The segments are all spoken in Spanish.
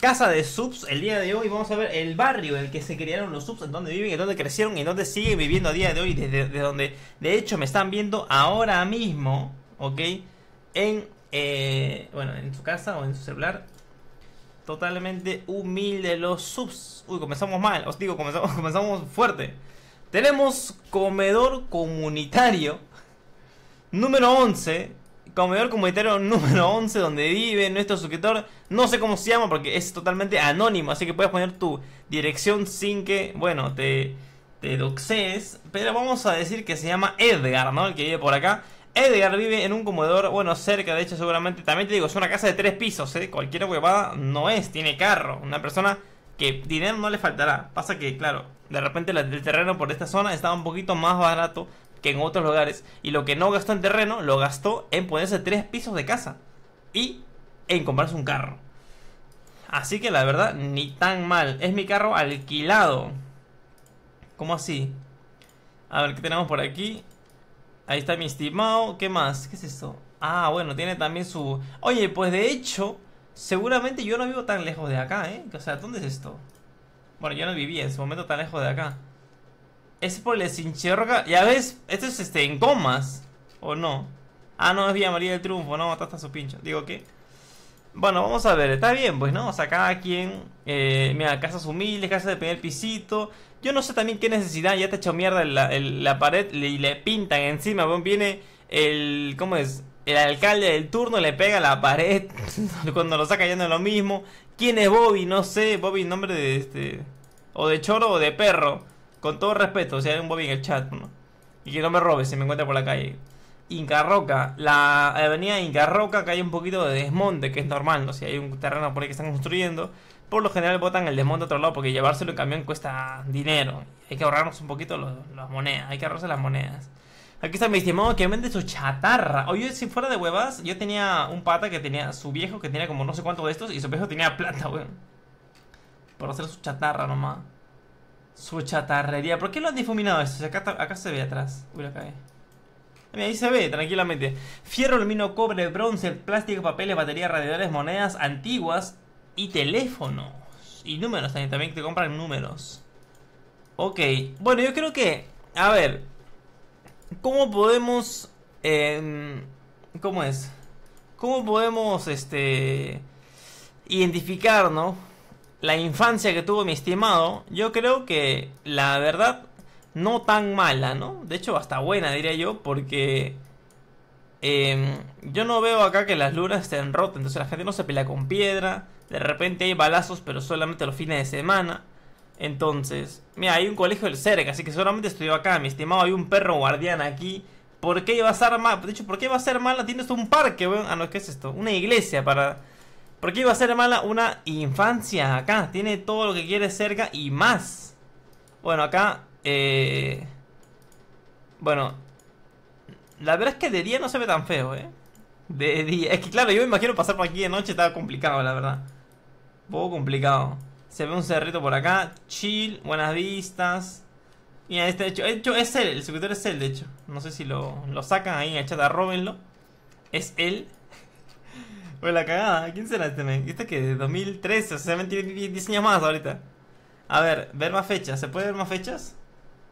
Casa de subs, el día de hoy vamos a ver el barrio en el que se crearon los subs, en donde viven, en donde crecieron y en donde siguen viviendo a día de hoy, desde, donde de hecho me están viendo ahora mismo, ¿ok? En, eh, bueno, en su casa o en su celular. Totalmente humilde los subs. Uy, comenzamos mal, os digo, comenzamos, comenzamos fuerte. Tenemos comedor comunitario número 11 comedor comunitario número 11 donde vive nuestro suscriptor. No sé cómo se llama porque es totalmente anónimo, así que puedes poner tu dirección sin que, bueno, te, te doxees. Pero vamos a decir que se llama Edgar, ¿no? El que vive por acá. Edgar vive en un comedor, bueno, cerca, de hecho, seguramente. También te digo, es una casa de tres pisos, ¿eh? Cualquier huevada no es, tiene carro. Una persona que dinero no le faltará. Pasa que, claro, de repente el terreno por esta zona estaba un poquito más barato en otros lugares. Y lo que no gastó en terreno, lo gastó en ponerse tres pisos de casa. Y en comprarse un carro. Así que la verdad, ni tan mal. Es mi carro alquilado. ¿Cómo así? A ver, ¿qué tenemos por aquí? Ahí está mi estimado. ¿Qué más? ¿Qué es esto? Ah, bueno, tiene también su... Oye, pues de hecho, seguramente yo no vivo tan lejos de acá, ¿eh? O sea, ¿dónde es esto? Bueno, yo no vivía en su momento tan lejos de acá. Es por el sincherga. Ya ves, esto es este, en gomas. ¿O no? Ah, no, es Villa María del Triunfo. No, hasta su pincho. Digo, que Bueno, vamos a ver. Está bien, pues, ¿no? O sea, quien... Eh, mira, casas humildes, casas de primer pisito. Yo no sé también qué necesidad. Ya te ha mierda la, pared y le, pintan encima. Bueno, viene el... ¿Cómo es? El alcalde del turno le pega la pared. Cuando lo saca ya no es lo mismo. ¿Quién es Bobby? No sé. Bobby, nombre de este... O de choro o de perro. Con todo respeto, Si hay un bobby en el chat, ¿no? Y que no me robe si me encuentra por la calle. Inca Roca, la avenida Inca Roca que hay un poquito de desmonte, que es normal, ¿no? Si hay un terreno por ahí que están construyendo, por lo general botan el desmonte a otro lado porque llevárselo en camión cuesta dinero. Hay que ahorrarnos un poquito las monedas, hay que ahorrarse las monedas. Aquí está mi estimado que vende su chatarra. Oye, si fuera de huevas, yo tenía un pata que tenía su viejo que tenía como no sé cuánto de estos y su viejo tenía plata, weón. Por hacer su chatarra nomás. Su chatarrería. ¿Por qué lo han difuminado eso? Acá, se ve atrás. ahí se ve, tranquilamente. Fierro, aluminio, cobre, bronce, plástico, papeles, baterías, radiadores, monedas antiguas y teléfonos. Y números también, también te compran números. Ok, bueno, yo creo que... A ver. ¿Cómo podemos... Em, ¿Cómo es? ¿Cómo podemos, este... Identificar, ¿no? la infancia que tuvo mi estimado, yo creo que la verdad no tan mala, ¿no? De hecho, hasta buena, diría yo, porque em, yo no veo acá que las lunas estén rotas, entonces la gente no se pelea con piedra, de repente hay balazos, pero solamente los fines de semana. Entonces, mira, hay un colegio del cerca, así que solamente estudió acá, mi estimado, hay un perro guardián aquí. ¿Por qué iba a ser mala? De hecho, ¿por qué iba a ser mala? Tienes un parque, weón. Ah, no, ¿qué es esto? Una iglesia para ¿Por qué iba a ser mala una infancia acá. Tiene todo lo que quiere cerca y más. Bueno, acá... Eh... Bueno. La verdad es que de día no se ve tan feo, ¿eh? De día. Es que claro, yo me imagino pasar por aquí de noche. Estaba complicado, la verdad. Un poco complicado. Se ve un cerrito por acá. Chill. Buenas vistas. Mira, este hecho, hecho es él. El secretario es él, de hecho. No sé si lo, lo sacan ahí en el chat. Arróbenlo. Es él. O la cagada, ¿quién será este men? ¿Este que ¿De 2013? O sea, tiene 10 años más ahorita. A ver, ver más fechas. ¿Se puede ver más fechas?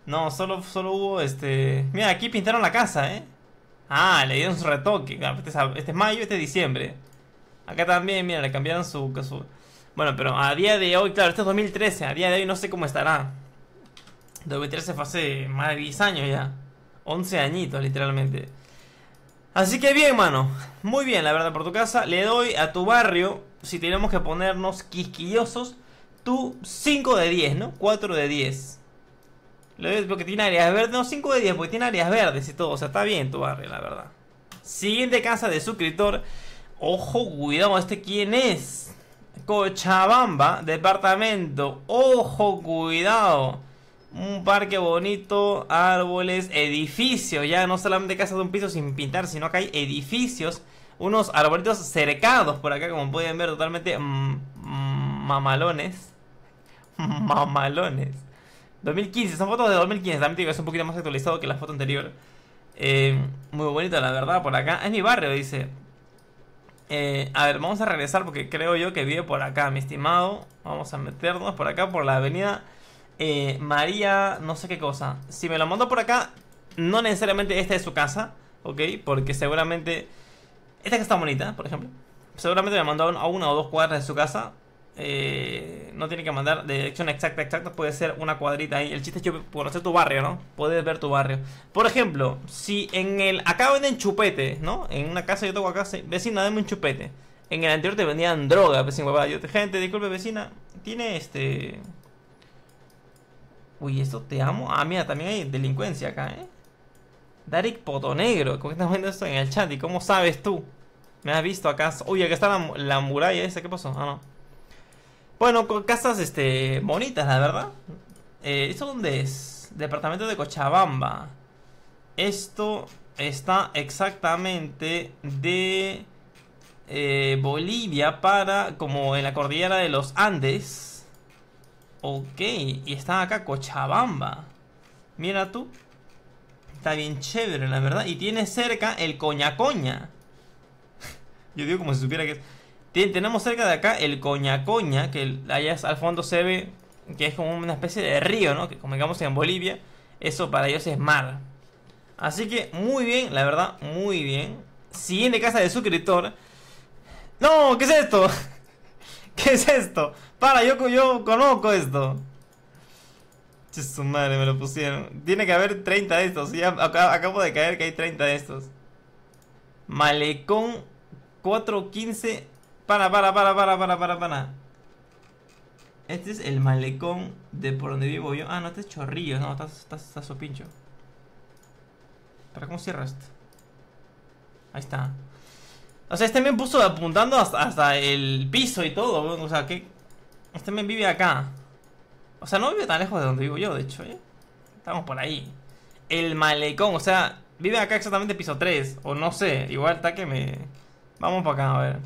No, solo, solo hubo este... Mira, aquí pintaron la casa, ¿eh? Ah, le dieron su retoque. Ah, este, este es, mayo, este es diciembre. Acá también, mira, le cambiaron su, su... Bueno, pero a día de hoy, claro, este es 2013. A día de hoy no sé cómo estará. 2013 fue hace más de 10 años ya. 11 añitos, literalmente. Así que bien, mano. Muy bien, la verdad, por tu casa. Le doy a tu barrio, si tenemos que ponernos quisquillosos, Tu 5 de 10, ¿no? 4 de 10. Le doy porque tiene áreas verdes. No, 5 de 10, porque tiene áreas verdes y todo. O sea, está bien tu barrio, la verdad. Siguiente casa de suscriptor. Ojo, cuidado, ¿este quién es? Cochabamba, departamento. Ojo, cuidado un parque bonito, árboles, edificios, ya no solamente casa de un piso sin pintar, sino que hay edificios, unos arbolitos cercados por acá, como pueden ver, totalmente mamalones. mamalones. 2015, son fotos de 2015, también digo, es un poquito más actualizado que la foto anterior. Eh, muy bonito, la verdad, por acá. Es mi barrio, dice. Eh, a ver, vamos a regresar porque creo yo que vive por acá, mi estimado. Vamos a meternos por acá, por la avenida eh, María, no sé qué cosa. Si me lo mando por acá, no necesariamente esta es su casa, ¿ok? Porque seguramente... Esta que está bonita, por ejemplo. Seguramente me mandaron a una o dos cuadras de su casa. Eh, no tiene que mandar de dirección exacta, exacta. Puede ser una cuadrita ahí. El chiste es hacer tu barrio, ¿no? Puedes ver tu barrio. Por ejemplo, si en el... Acá venden chupete, ¿no? En una casa yo tengo acá, vecina, dame un chupete. En el anterior te vendían droga, vecina, gente, disculpe, vecina, tiene este... Uy, eso te amo. Ah, mira, también hay delincuencia acá, ¿eh? Darik Potonegro. ¿Cómo estás viendo esto en el chat? ¿Y cómo sabes tú? ¿Me has visto acá? Uy, acá está la, muralla esa. ¿Qué pasó? Ah, no. Bueno, con casas, este, bonitas, la verdad. Eh, ¿Esto dónde es? Departamento de Cochabamba. Esto está exactamente de eh, Bolivia para, como en la cordillera de los Andes. Ok, y está acá Cochabamba. Mira tú. Está bien chévere, la verdad. Y tiene cerca el Coñacoña Coña. Yo digo como si supiera que tenemos cerca de acá el Coñacoña Coña, que allá al fondo se ve que es como una especie de río, ¿no? Que como digamos en Bolivia, eso para ellos es mar. Así que muy bien, la verdad, muy bien. Siguiente casa de suscriptor. ¡No! ¿Qué es esto? ¿Qué es esto? Para, yo, yo conozco esto. Che, su madre, me lo pusieron. Tiene que haber 30 de estos. acabo de caer que hay 30 de estos. Malecón 415. Para, para, para, para, para, para, para. Este es el malecón de por donde vivo yo. Ah, no, este es chorrillo. No, está, su pincho. ¿Para cómo cierro esto? Ahí está. O sea, este me puso apuntando hasta, el piso y todo, O sea, que... Este me vive acá. O sea, no vive tan lejos de donde vivo yo, de hecho, ¿eh? Estamos por ahí. El malecón, o sea, vive acá exactamente piso 3. O no sé, igual está que me... Vamos para acá, a ver.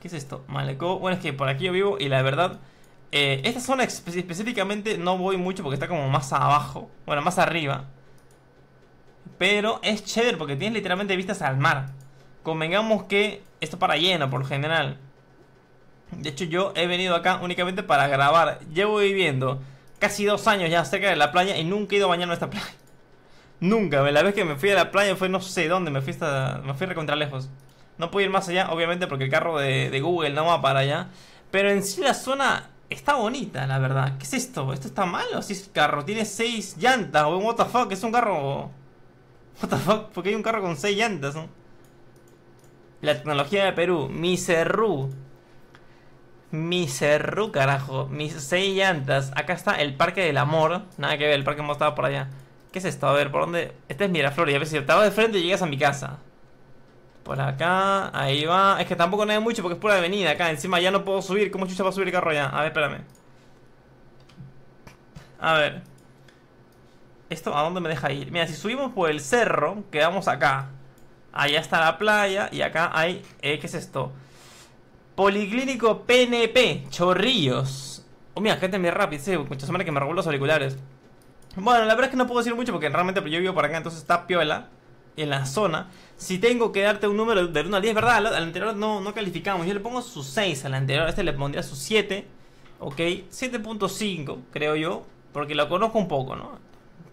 ¿Qué es esto? Malecón. Bueno, es que por aquí yo vivo y la verdad... Eh, esta zona específicamente no voy mucho porque está como más abajo. Bueno, más arriba. Pero es chévere porque tienes literalmente vistas al mar. Convengamos que esto para lleno, por lo general. De hecho, yo he venido acá únicamente para grabar. Llevo viviendo casi dos años ya cerca de la playa y nunca he ido a a esta playa. Nunca, la vez que me fui a la playa fue no sé dónde, me fui hasta, me fui recontra lejos. No pude ir más allá, obviamente, porque el carro de, Google no va para allá. Pero en sí la zona está bonita, la verdad. ¿Qué es esto? ¿Esto está mal o si es carro? Tiene seis llantas, o what the fuck, es un carro... What the fuck, porque hay un carro con seis llantas, ¿no? La tecnología de Perú, Miserru. Miserru, carajo. Mis seis llantas. Acá está el Parque del Amor. Nada que ver, el parque hemos estado por allá. ¿Qué es esto? A ver, ¿por dónde? Este es Miraflores. A ver, si estaba de frente y llegas a mi casa. Por acá, ahí va. Es que tampoco no hay mucho porque es pura avenida acá. Encima ya no puedo subir. ¿Cómo chucha va a subir el carro ya? A ver, espérame. A ver. ¿Esto a dónde me deja ir? Mira, si subimos por el cerro, quedamos acá. Allá está la playa y acá hay... Eh, ¿Qué es esto? Policlínico PNP, Chorrillos. Oh, mira, gente, muy rápido. Sí, mucha semana que me robó los auriculares. Bueno, la verdad es que no puedo decir mucho porque realmente yo vivo por acá, entonces está piola en la zona. Si tengo que darte un número del 1 al 10, ¿verdad? Al, anterior no, no calificamos. Yo le pongo su 6 al anterior. este le pondría su 7. ¿Ok? 7.5, creo yo. Porque lo conozco un poco, ¿no?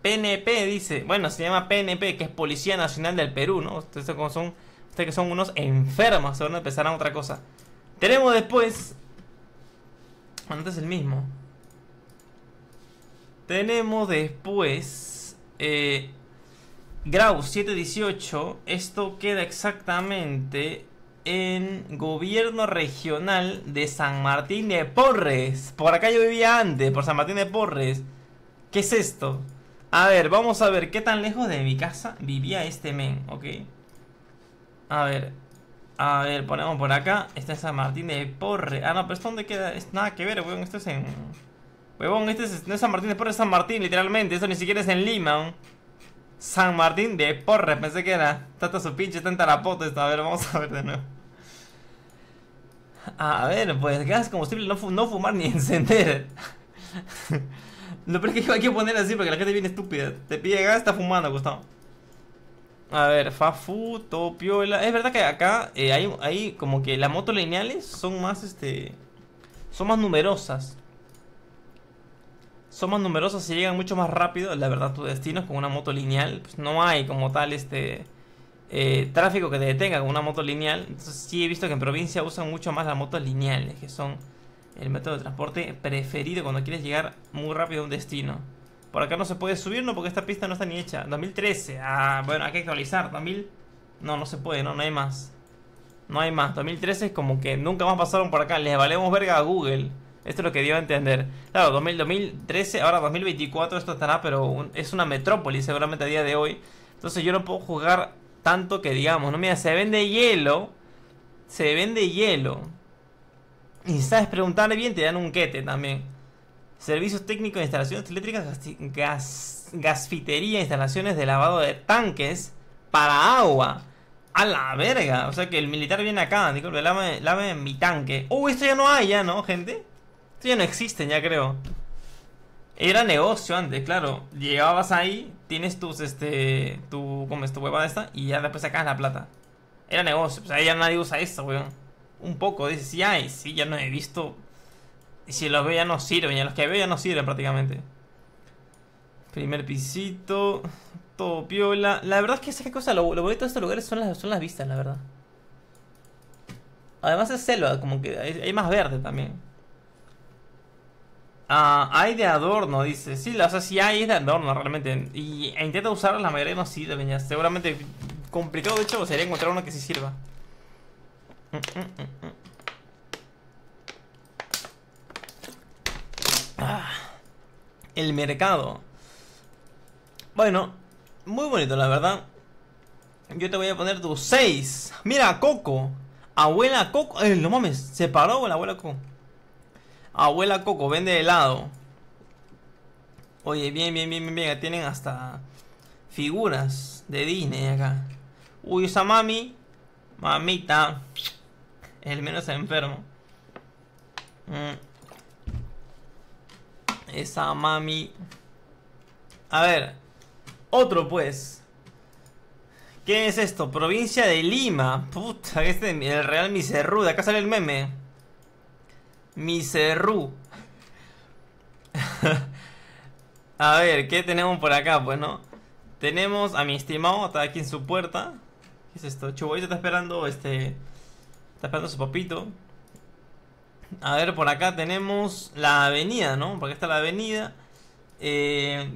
PNP dice, bueno, se llama PNP, que es Policía Nacional del Perú, ¿no? Ustedes, son, ustedes que son unos enfermos, van a empezar a otra cosa. Tenemos después... Bueno, este es el mismo. Tenemos después... Eh, Grau 718. Esto queda exactamente en gobierno regional de San Martín de Porres. Por acá yo vivía antes, por San Martín de Porres. ¿Qué es esto? A ver, vamos a ver qué tan lejos de mi casa vivía este men, ¿ok? A ver, a ver, ponemos por acá. Este es San Martín de Porre. Ah, no, pero esto dónde queda. Es nada que ver, weón. Esto es en. Weón, este no es San Martín de Porre, San Martín, literalmente. esto ni siquiera es en Lima, San Martín de Porre, pensé que era. tanta su pinche, tanta la pota A ver, vamos a ver de nuevo. A ver, pues gas combustible no, no fumar ni encender. Lo peor es que hay que poner así porque la gente viene estúpida. Te pide gas, ah, está fumando, Gustavo. A ver, Fafu, Topiola. Es verdad que acá eh, hay, hay, como que las motos lineales son más este. Son más numerosas. Son más numerosas y llegan mucho más rápido. La verdad, tu destino con una moto lineal. Pues no hay como tal este. Eh, tráfico que te detenga con una moto lineal. Entonces sí he visto que en provincia usan mucho más las motos lineales, que son el método de transporte preferido cuando quieres llegar muy rápido a un destino. Por acá no se puede subir, ¿no? Porque esta pista no está ni hecha. 2013. Ah, bueno, hay que actualizar. 2000... No, no se puede, no, no hay más. No hay más. 2013 es como que nunca más pasaron por acá. Les valemos verga a Google. Esto es lo que dio a entender. Claro, 2013, ahora 2024 esto estará, pero es una metrópoli seguramente a día de hoy. Entonces yo no puedo jugar tanto que digamos. No, mira, se vende hielo. Se vende hielo. Y sabes preguntarle bien, te dan un quete también. Servicios técnicos instalaciones eléctricas, gas, gasfitería, instalaciones de lavado de tanques para agua. A la verga. O sea que el militar viene acá, disculpe, lave, lave mi tanque. Uy oh, esto ya no hay, ya, ¿no, gente? Esto ya no existe, ya creo. Era negocio antes, claro. Llegabas ahí, tienes tus, este, tu, ¿cómo es tu huevada esta? Y ya después sacabas la plata. Era negocio, o pues sea, ya nadie usa esto, weón un poco. dice, si hay, si ya no he visto. Y si los veo ya no sirven, ya los que veo ya no sirven prácticamente. Primer pisito, todo piola. La verdad es que, es cosa? Lo, bonito de estos lugares son las, son las vistas, la verdad. Además es selva, como que hay, más verde también. Ah, hay de adorno, dice. Sí, o hay es de adorno realmente. Y e intenta usar la mayoría no sirve, Seguramente complicado, de hecho, sería encontrar uno que sí sirva. Ah. El mercado. Bueno, muy bonito, la verdad. Yo te voy a poner tus 6. Mira, Coco. Abuela Coco. Eh, no mames, se paró la abuela Coco. Abuela Coco, vende helado. Oye, bien, bien, bien, bien, bien. Tienen hasta figuras de Disney acá. Uy, esa mami. Mamita el menos enfermo. Mm. Esa mami. A ver, otro pues. ¿Qué es esto? Provincia de Lima. Puta, este es el Real Miserru. De acá sale el meme. Miserru. a ver, ¿qué tenemos por acá? Pues no. Tenemos a mi estimado, está aquí en su puerta. ¿Qué es esto? Chuboy está esperando este Está esperando su papito. A ver, por acá tenemos la avenida, ¿no? Porque está la avenida. Eh,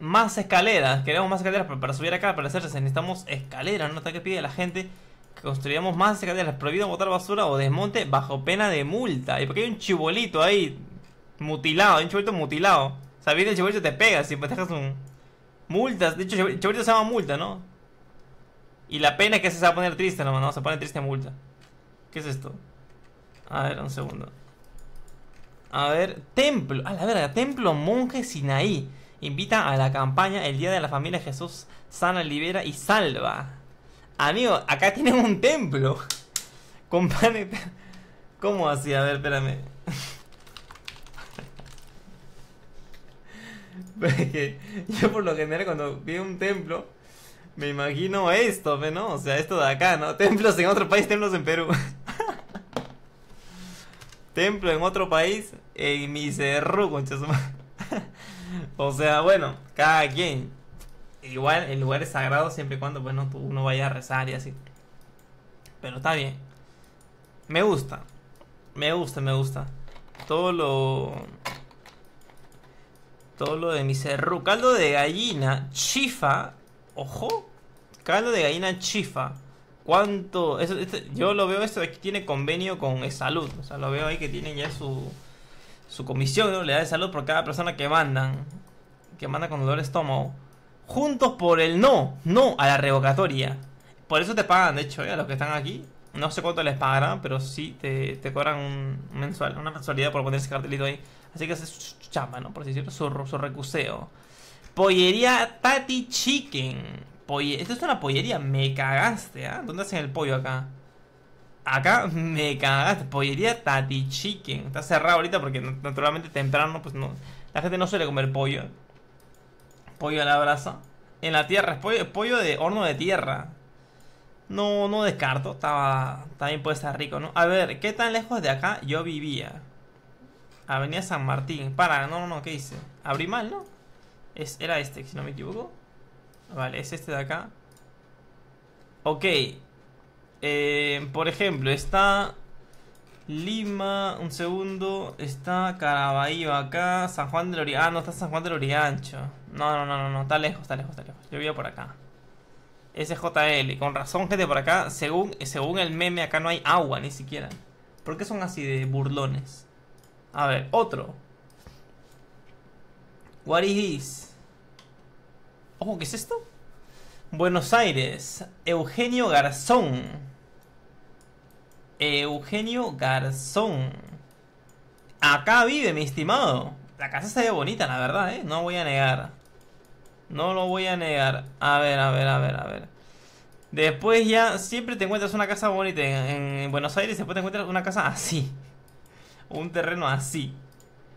más escaleras. Queremos más escaleras para, subir acá. Para hacerse necesitamos escaleras, ¿no? Hasta que pide la gente que construyamos más escaleras. Prohibido botar basura o desmonte bajo pena de multa. Y por qué hay un chibolito ahí mutilado, hay un chibolito mutilado. O sea, viene el chibolito te pega si dejas un. Multas, de hecho, el chibolito se llama multa, ¿no? Y la pena es que se va a poner triste, no, no, se pone triste multa. ¿Qué es esto? A ver, un segundo. A ver, templo. A la verga, templo monje Sinaí. Invita a la campaña El Día de la Familia Jesús sana, libera y salva. Amigo, acá tienen un templo. ¿Cómo así? A ver, espérame. yo por lo general cuando veo un templo, me imagino esto, ¿no? O sea, esto de acá, ¿no? Templos en otro país, templos en Perú. templo en otro país en mi cerro, O sea, bueno, cada quien. Igual el lugar es sagrado siempre y cuando pues, uno vaya a rezar y así. Pero está bien. Me gusta. Me gusta, me gusta. Todo lo. Todo lo de mi cerro. Caldo de gallina, chifa. Ojo. Caldo de gallina chifa. ¿Cuánto? Este, yo lo veo esto, que tiene convenio con salud. O sea, lo veo ahí que tienen ya su, su comisión, ¿no? Le da de salud por cada persona que mandan. Que manda con dolor de estómago. Juntos por el no, no a la revocatoria. Por eso te pagan, de hecho, ¿eh? a los que están aquí. No sé cuánto les pagarán, pero sí te, cobran un mensual, una mensualidad por poner ese cartelito ahí. Así que es chamba, ¿no? Por si cierto, su recuseo. Pollería Tati Chicken. Esto es una pollería, me cagaste, ¿ah? ¿eh? ¿Dónde hacen el pollo acá? Acá me cagaste, pollería Tati Chicken. Está cerrado ahorita porque naturalmente temprano, pues no. La gente no suele comer pollo. Pollo a la brasa. En la tierra, es pollo, de horno de tierra. No, no descarto, estaba. También puede estar rico, ¿no? A ver, ¿qué tan lejos de acá yo vivía? Avenida San Martín. Para, no, no, no, ¿qué hice? Abrí mal, ¿no? era este, si no me equivoco. Vale, es este de acá. Ok. Eh, por ejemplo, está Lima, un segundo. Está Caraballo acá. San Juan de Loria Ah, no, está San Juan de Loriancho No, no, no, no, no, está lejos, está lejos, está lejos. Yo voy por acá. SJL, con razón, gente, por acá. Según, según el meme, acá no hay agua ni siquiera. ¿Por qué son así de burlones? A ver, otro. What is this? Ojo, ¿qué es esto? Buenos Aires, Eugenio Garzón. Eugenio Garzón. Acá vive, mi estimado. La casa se ve bonita, la verdad, ¿eh? No voy a negar. No lo voy a negar. A ver, a ver, a ver, a ver. Después ya siempre te encuentras una casa bonita en, Buenos Aires. Después te encuentras una casa así. Un terreno así.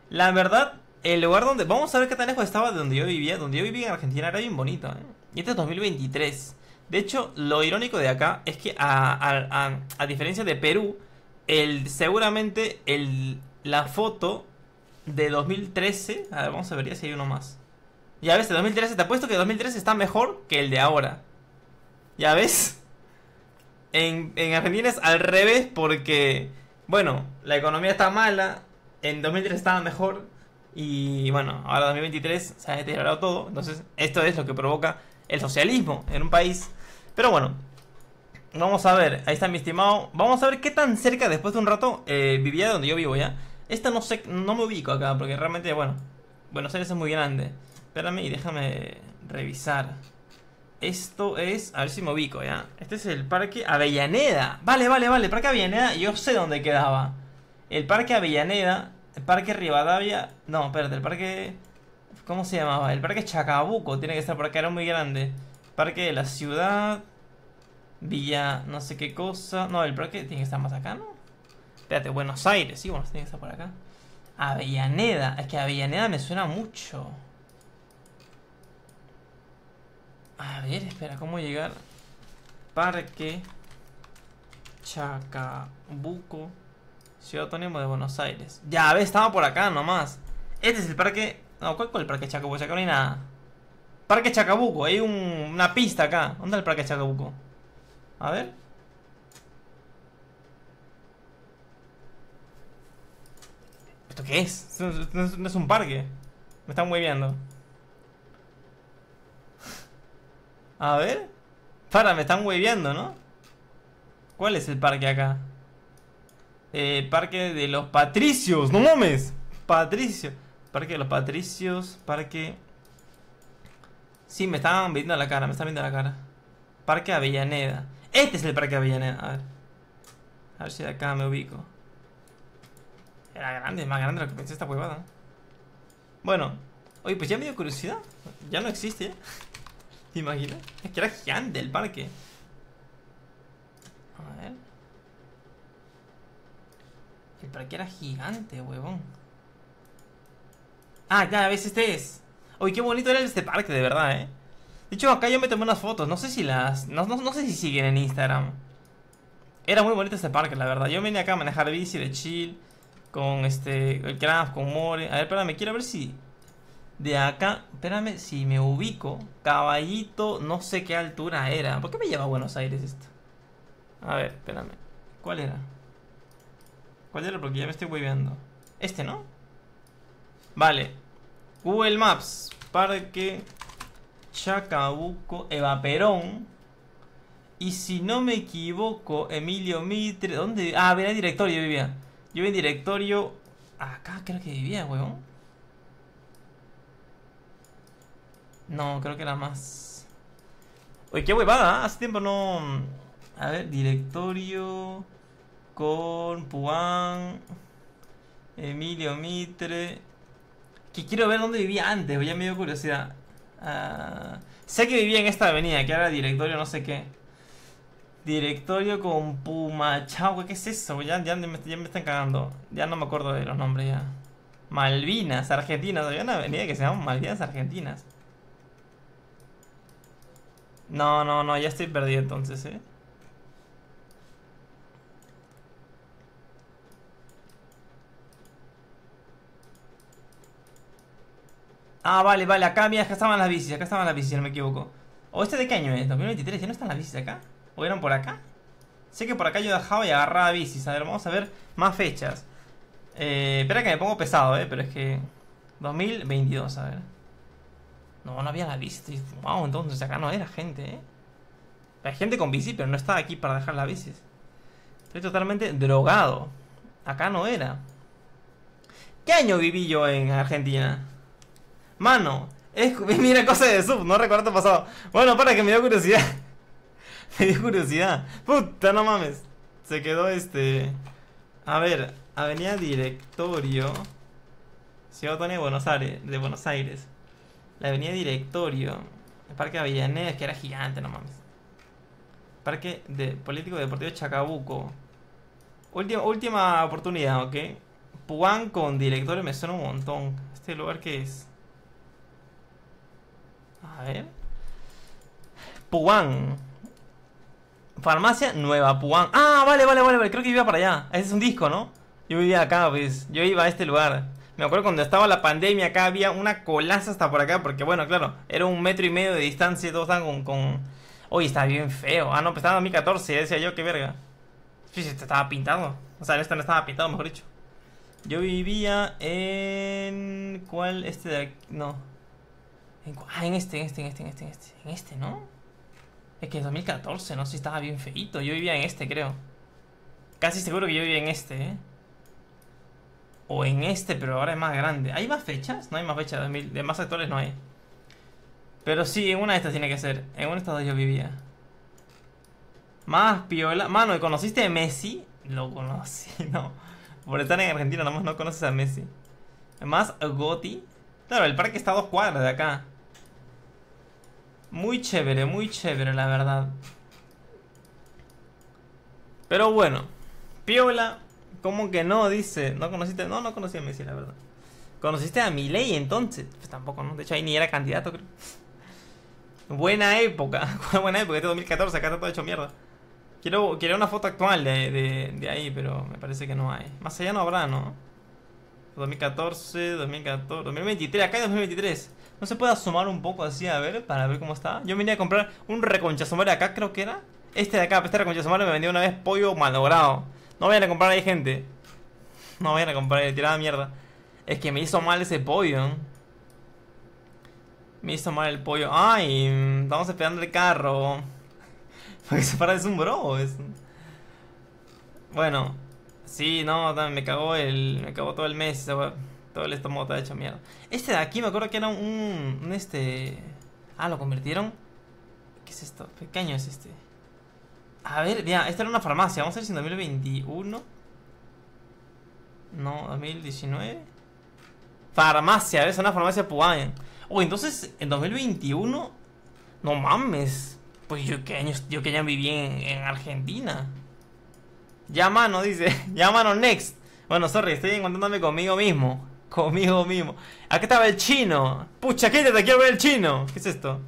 La verdad, el lugar donde... Vamos a ver qué tan lejos estaba de donde yo vivía. Donde yo vivía en Argentina era bien bonito. ¿eh? Y este es 2023. De hecho, lo irónico de acá es que a, diferencia de Perú, seguramente la foto de 2013... A ver, vamos a ver si hay uno más. Ya ves, de 2013, te apuesto que 2013 está mejor que el de ahora. Ya ves. En, en Argentina es al revés porque, bueno, la economía está mala, en 2013 estaba mejor, y bueno, ahora 2023 se ha deteriorado todo. Entonces, esto es lo que provoca el socialismo en un país. Pero bueno, vamos a ver. Ahí está mi estimado. Vamos a ver qué tan cerca después de un rato eh, vivía de donde yo vivo ya. Esta no sé, no me ubico acá porque realmente, bueno, Buenos Aires es muy grande. Espérame y déjame revisar. Esto es, a ver si me ubico ya. Este es el Parque Avellaneda. Vale, vale, vale. El Parque Avellaneda, yo sé dónde quedaba. El Parque Avellaneda el parque Rivadavia. No, espérate, el parque. ¿Cómo se llamaba? El parque Chacabuco tiene que estar por acá, era muy grande. Parque de la ciudad. Villa, no sé qué cosa. No, el parque tiene que estar más acá, ¿no? Espérate, Buenos Aires, sí, bueno, tiene que estar por acá. Avellaneda, es que Avellaneda me suena mucho. A ver, espera, ¿cómo llegar? Parque Chacabuco. Ciudad Autónoma de Buenos Aires. Ya, ver, estaba por acá nomás. Este es el parque... No, ¿cuál, es el parque Chacabuco? Acá no hay nada. Parque Chacabuco, hay un, una pista acá. ¿Dónde es el parque Chacabuco? A ver. ¿Esto qué es? No es, un parque. Me están moviendo. A ver. Para, me están moviendo, ¿no? ¿Cuál es el parque acá? eh, Parque de los Patricios. No mames. Patricio. Parque de los Patricios. Parque... Sí, me estaban viendo la cara. Me están viendo la cara. Parque Avellaneda. Este es el Parque Avellaneda. A ver. A ver si acá me ubico. Era grande, más grande de lo que pensé esta huevada. Bueno. Oye, pues ya me dio curiosidad. Ya no existe, ¿eh? imagina Es que era gigante el parque. A ver. El parque era gigante, huevón. Ah, ya, ves, este es. Uy, qué bonito era este parque, de verdad, eh. De hecho, acá yo me tomé unas fotos. No sé si las... No, sé si siguen en Instagram. Era muy bonito este parque, la verdad. Yo vine acá a manejar bici de chill. Con este... El craft, con More. A ver, espérame. Quiero ver si... De acá... Espérame, si me ubico. Caballito, no sé qué altura era. ¿Por qué me lleva a Buenos Aires esto? A ver, espérame. ¿Cuál era? ¿Cuál era? Porque ya me estoy hueveando. Este, ¿no? Vale. Google Maps. Parque Chacabuco Evaperón. Y si no me equivoco, Emilio Mitre... ¿Dónde? Ah, venía en directorio, vivía. Yo en directorio... Acá creo que vivía, huevón. No, creo que era más... Uy, qué huevada, ¿ah? hace tiempo no... A ver, directorio con Puan, Emilio Mitre. Que quiero ver dónde vivía antes, ya me dio curiosidad. Ah, sé que vivía en esta avenida, que ahora directorio no sé qué. Directorio con Puma. Pumachau, ¿qué es eso? Ya, me, ya, me, están cagando. Ya no me acuerdo de los nombres ya. Malvinas, Argentinas. Había una avenida que se llama Malvinas Argentinas. No, no, no, ya estoy perdido entonces, ¿eh? Ah, vale, vale, acá, mira, acá estaban las bicis, acá estaban las bicis, si no me equivoco. ¿O este de qué año es? 2023, ¿ya no están las bicis acá? ¿O eran por acá? Sé que por acá yo dejaba y agarraba bicis. A ver, vamos a ver más fechas. Eh, espera que me pongo pesado, eh, pero es que... 2022, a ver. No, no había la bicis. Wow, entonces acá no era gente, eh. Hay gente con bici, pero no estaba aquí para dejar la bicis. Estoy totalmente drogado. Acá no era. ¿Qué año viví yo en Argentina? Mano, es, mira cosa de sub, no recuerdo pasado. Bueno, para que me dio curiosidad. me dio curiosidad. Puta, no mames. Se quedó este. A ver, Avenida Directorio. Ciudad de Buenos Aires. De Buenos Aires. La Avenida Directorio. El Parque Avellaneda, que era gigante, no mames. Parque de Político Deportivo Chacabuco. Última, última oportunidad, ¿ok? Puan con directorio me suena un montón. ¿Este lugar que es? A ver. Puan. Farmacia Nueva Puan. Ah, vale, vale, vale, vale. Creo que iba para allá. Ese es un disco, ¿no? Yo vivía acá, pues. Yo iba a este lugar. Me acuerdo cuando estaba la pandemia acá había una colaza hasta por acá. Porque, bueno, claro, era un metro y medio de distancia y todos estaban con. con... está bien feo. Ah, no, pues estaba en 2014. Decía yo, qué verga. Sí, este estaba pintado. O sea, esto no estaba pintado, mejor dicho. Yo vivía en. ¿Cuál? Este de aquí. No ah, este, en este, en este, en este, en este, en este. ¿no? Es que en 2014, no sé si estaba bien feito. Yo vivía en este, creo. Casi seguro que yo vivía en este, ¿eh? O en este, pero ahora es más grande. ¿Hay más fechas? No hay más fechas. De más sectores no hay. Pero sí, en una de estas tiene que ser. En una de estas yo vivía. Más piola. Mano, ¿y conociste a Messi? Lo conocí, no. Por estar en Argentina, nomás no conoces a Messi. Más Gotti. Claro, el parque está a dos cuadras de acá. Muy chévere, muy chévere, la verdad. Pero bueno, Piola, ¿cómo que no? Dice, ¿no conociste? No, no conocí a Messi, la verdad. ¿Conociste a Miley entonces? Pues tampoco, ¿no? De hecho, ahí ni era candidato, creo. Buena época, buena época, este 2014, acá está todo hecho mierda. Quiero, quiero una foto actual de, de ahí, pero me parece que no hay. Más allá no habrá, ¿no? 2014, 2014, 2023, acá hay 2023. ¿No se puede asomar un poco así a ver? Para ver cómo está. Yo venía a comprar un de acá, creo que era. Este de acá, este reconchasomar me vendió una vez pollo malogrado. No vayan a comprar ahí, gente. No vayan a comprar ahí, tirada mierda. Es que me hizo mal ese pollo. ¿eh? Me hizo mal el pollo. ¡Ay! Estamos esperando el carro. Porque se para es un bro. Bueno. Sí, no, me cagó el. Me cagó todo el mes todo el estómago ha hecho mierda. Este de aquí me acuerdo que era un, un este... Ah, ¿lo convirtieron? ¿Qué es esto? Pequeño es este. A ver, mira, esta era una farmacia. Vamos a ver si en 2021. No, 2019. Farmacia, Es Una farmacia Puán. Uy, entonces, en 2021. No mames. Pues yo qué yo que ya viví en, Argentina. Llámano, dice. Llámanos next. Bueno, sorry, estoy encontrándome conmigo mismo. Conmigo mismo. Acá estaba el chino. Pucha, Te quiero ver el chino. ¿Qué es esto?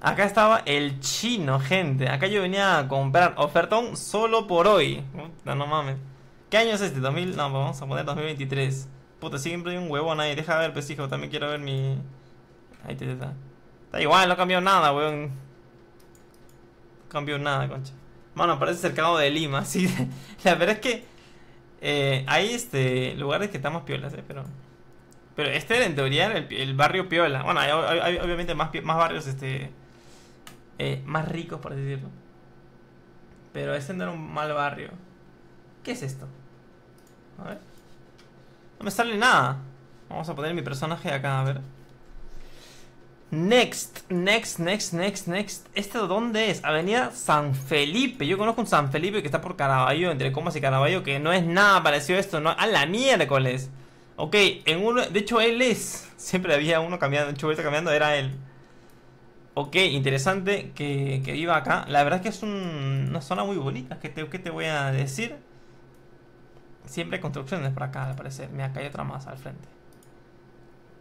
Acá estaba el chino, gente. Acá yo venía a comprar ofertón solo por hoy. Puta, no mames. ¿Qué año es este? 2000. No, pues vamos a poner 2023. Puta, siempre hay un huevón ahí. Deja ver, pesijo. También quiero ver mi. Ahí te está. Da igual, no ha cambiado nada, huevón. No cambió nada, concha. Mano, parece cercano de Lima. Sí, la verdad es que. Eh, hay este, lugares que estamos piolas, eh, pero... Pero este en teoría era el, barrio piola. Bueno, hay, obviamente más, más barrios este eh, más ricos, por decirlo. Pero este no era un mal barrio. ¿Qué es esto? A ver. No me sale nada. Vamos a poner mi personaje acá, a ver. Next, next, next, next, next. ¿Esto dónde es? Avenida San Felipe. Yo conozco un San Felipe que está por Caraballo, entre Comas y Caraballo, que no es nada parecido a esto. No, a la miércoles. Ok, en uno. De hecho, él es. Siempre había uno cambiando. un hecho, cambiando, era él. Ok, interesante que, que, viva acá. La verdad es que es una zona muy bonita. ¿Qué te, te, voy a decir? Siempre hay construcciones por acá, al parecer. Mira, acá hay otra más al frente.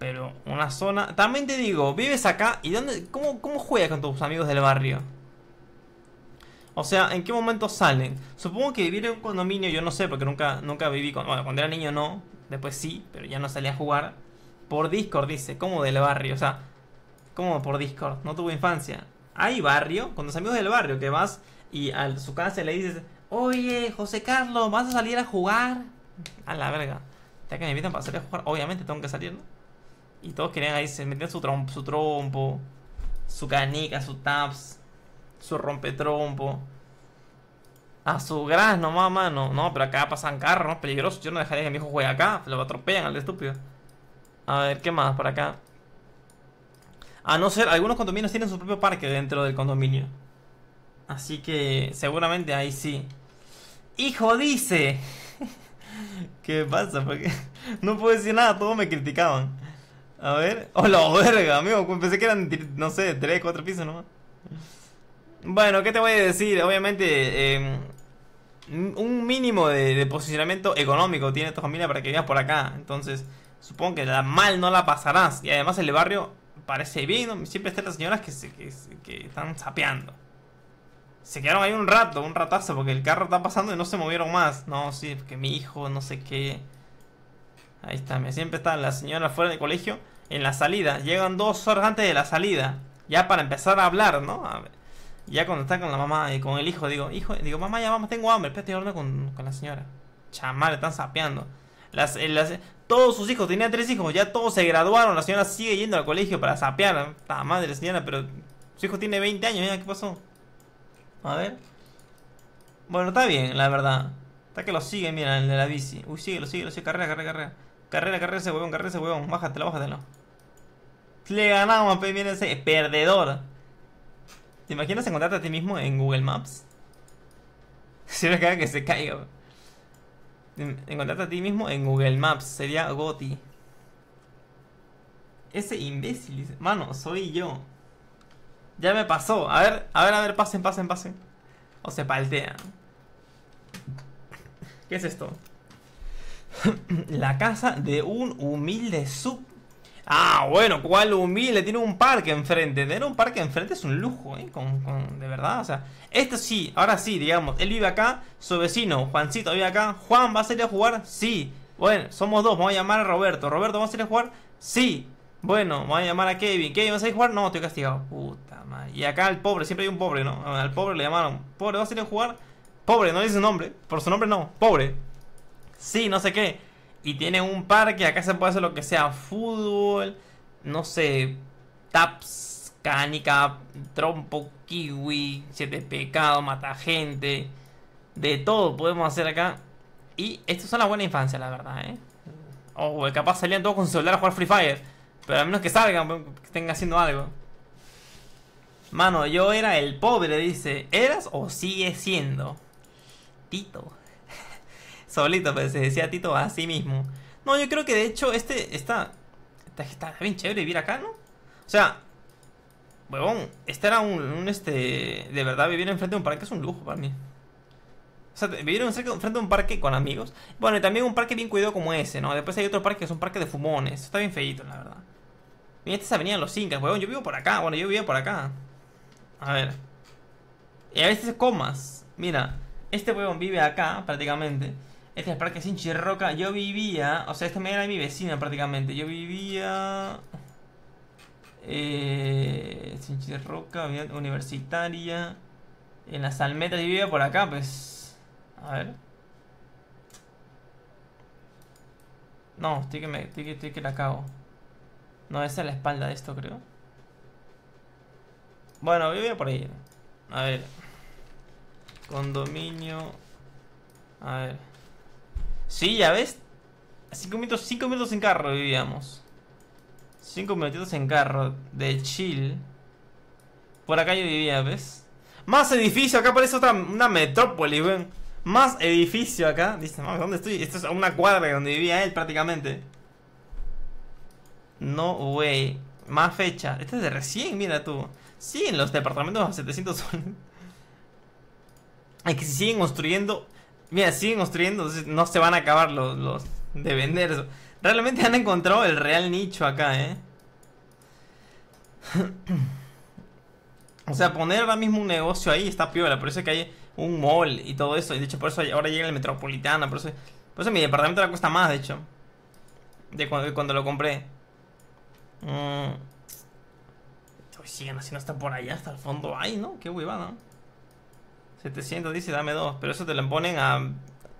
Pero una zona... También te digo, vives acá y dónde, cómo, cómo juegas con tus amigos del barrio? O sea, ¿en qué momento salen? Supongo que vivir en un condominio, yo no sé, porque nunca, nunca viví con... Bueno, cuando era niño no, después sí, pero ya no salía a jugar. Por Discord, dice, ¿cómo del barrio? O sea, ¿cómo por Discord? No tuvo infancia. Hay barrio, con tus amigos del barrio, que vas y a su casa le dices, oye, José Carlos, ¿vas a salir a jugar? A la verga. ¿Te que me invitan para salir a jugar, obviamente tengo que salir, y todos querían ahí, se metían su, trompo, su trompo, su canica, su taps, su rompetrompo. A su gras no, mamá, No, pero acá pasan carros, ¿no? Peligroso. Yo no dejaría que mi hijo juegue acá. Lo atropellan al estúpido. A ver, ¿qué más por acá? A no ser, algunos condominios tienen su propio parque dentro del condominio. Así que seguramente ahí sí. Hijo dice. ¿Qué pasa? Porque no puedo decir nada, todos me criticaban. A ver. ¡Hola, verga, amigo! Pensé que eran, no sé, tres, cuatro pisos nomás. Bueno, ¿qué te voy a decir? Obviamente, em, un mínimo de, posicionamiento económico tiene tu familia para que vivas por acá. Entonces, supongo que la mal no la pasarás. Y además, el barrio parece bien. ¿no? Siempre están las señoras que, se, que, están sapeando. Se quedaron ahí un rato, un ratazo, porque el carro está pasando y no se movieron más. No, sí, porque mi hijo, no sé qué. Ahí está, siempre están las señoras fuera del colegio en la salida. Llegan dos horas antes de la salida. Ya para empezar a hablar, ¿no? ya cuando está con la mamá y con el hijo, digo, hijo, digo, mamá, ya vamos, tengo hambre. Pero estoy hablando con, la señora. Chamar, están sapeando. Las, eh, las, todos sus hijos, tenía tres hijos, ya todos se graduaron. La señora sigue yendo al colegio para sapear. La madre, señora, pero su hijo tiene 20 años, mira, ¿qué pasó? A ver. Bueno, está bien, la verdad. Está que lo sigue, mira, el de la bici. Uy, sigue, lo sigue, lo sigue. Carrera, carrera, carrera. Carrera, carrera ese huevón, carrera ese huevón. Bájatelo, bájatelo. Le ganamos, pues viene ese perdedor. ¿Te imaginas encontrarte a ti mismo en Google Maps? Si me caga que se caiga. Encontrarte a ti mismo en Google Maps sería Goti. Ese imbécil, mano, soy yo. Ya me pasó. A ver, a ver, a ver, pasen, pasen, pasen. O se paltea. ¿Qué es esto? La casa de un humilde sub Ah, bueno, cuál humilde, tiene un parque enfrente. Tener un parque enfrente es un lujo, ¿eh? Con, con, de verdad, o sea, esto sí, ahora sí, digamos, él vive acá, su vecino, Juancito vive acá. Juan, ¿va a salir a jugar? Sí. Bueno, somos dos, vamos a llamar a Roberto. Roberto, ¿vas a ir a jugar? Sí. Bueno, vamos a llamar a Kevin. Kevin, ¿vas a ir a jugar? No, estoy castigado. Puta madre. Y acá al pobre, siempre hay un pobre, ¿no? Al pobre le llamaron. Pobre, ¿vas a ir a jugar? Pobre, no dice su nombre. Por su nombre no. Pobre. Sí, no sé qué y tiene un parque, acá se puede hacer lo que sea, fútbol, no sé, taps, canica, trompo, kiwi, siete pecados, mata gente, de todo podemos hacer acá. Y estos son la buena infancia, la verdad, ¿eh? O oh, capaz salían todos con su celular a jugar Free Fire, pero al menos que salgan, pues, que estén haciendo algo. Mano, yo era el pobre, dice. ¿Eras o sigues siendo? Tito. Solito, pues se decía Tito a sí mismo. No, yo creo que de hecho este está, está, bien chévere vivir acá, ¿no? O sea, huevón, este era un, este... De verdad, vivir enfrente de un parque es un lujo para mí. O sea, vivir enfrente de un parque con amigos. Bueno, y también un parque bien cuidado como ese, ¿no? Después hay otro parque que es un parque de fumones. Está bien feito, la verdad. Mira, esta es Avenida los Incas, huevón. Yo vivo por acá. Bueno, yo vivía por acá. A ver. Y a veces comas. Mira, este huevón vive acá prácticamente. Este es Parque Sinchi Roca. Yo vivía... O sea, me este era mi vecina prácticamente. Yo vivía... Eh, Sinchi Roca, universitaria. En las almetas yo vivía por acá, pues... A ver. No, estoy que, me, estoy que, la cago. No, esa es la espalda de esto, creo. Bueno, vivía por ahí. A ver. Condominio. A ver. Sí, ya ves. 5 minutos, cinco minutos en carro vivíamos. Cinco minutitos en carro. De chill. Por acá yo vivía, ¿ves? Más edificio, acá parece otra una metrópoli, ven Más edificio acá. Dice, mames, ¿dónde estoy? Esto es una cuadra donde vivía él prácticamente. No way. Más fecha. Este es de recién, mira tú. sí, en los departamentos a 700 Hay que se siguen construyendo Mira, siguen construyendo, no se van a acabar los, los de vender Realmente han encontrado el real nicho acá, ¿eh? o sea, poner ahora mismo un negocio ahí está piola. Por eso es que hay un mall y todo eso. Y de hecho, por eso ahora llega el metropolitano Por eso, por eso mi departamento la cuesta más, de hecho. De cuando, lo compré. Mm. Siguen así, no están por allá, hasta el fondo. Ay, ¿no? Qué huevada, ¿no? 700 dice, dame dos. Pero eso te lo ponen a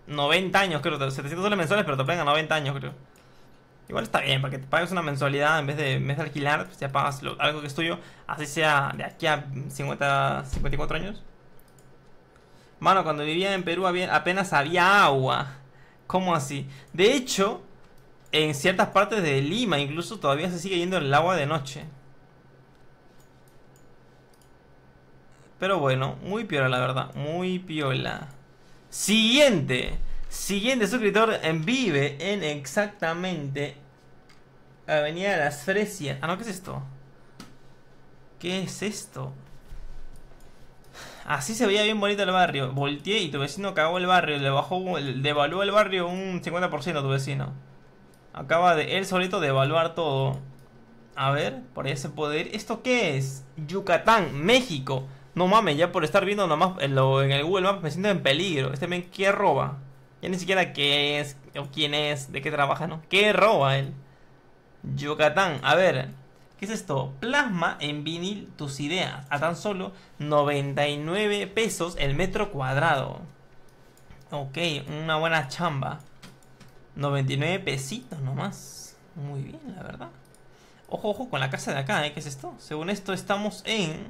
90 años, creo. 700 mensuales, pero te lo ponen a 90 años, creo. Igual está bien, para que te pagues una mensualidad en vez de, en de alquilar, pues ya pagas algo que es tuyo, así sea de aquí a 50, 54 años. Mano, cuando vivía en Perú había, apenas había agua. ¿Cómo así? De hecho, en ciertas partes de Lima incluso todavía se sigue yendo el agua de noche. Pero bueno, muy piola la verdad, muy piola. Siguiente, siguiente suscriptor en vive en exactamente Avenida de las Fresias. Ah, no, ¿qué es esto? ¿Qué es esto? Así se veía bien bonito el barrio. Volteé y tu vecino cagó el barrio. Le bajó, devaluó el barrio un 50% a tu vecino. Acaba de él solito devaluar todo. A ver, por ahí se puede ir. ¿Esto qué es? Yucatán, México. No mames, ya por estar viendo nomás en, lo, en el Google Maps me siento en peligro. Este men, ¿qué roba? Ya ni siquiera qué es, o quién es, de qué trabaja, ¿no? ¿Qué roba él? Yucatán, a ver, ¿qué es esto? Plasma en vinil tus ideas a tan solo 99 pesos el metro cuadrado. Ok, una buena chamba. 99 pesitos nomás. Muy bien, la verdad. Ojo, ojo con la casa de acá, ¿eh? ¿Qué es esto? Según esto, estamos en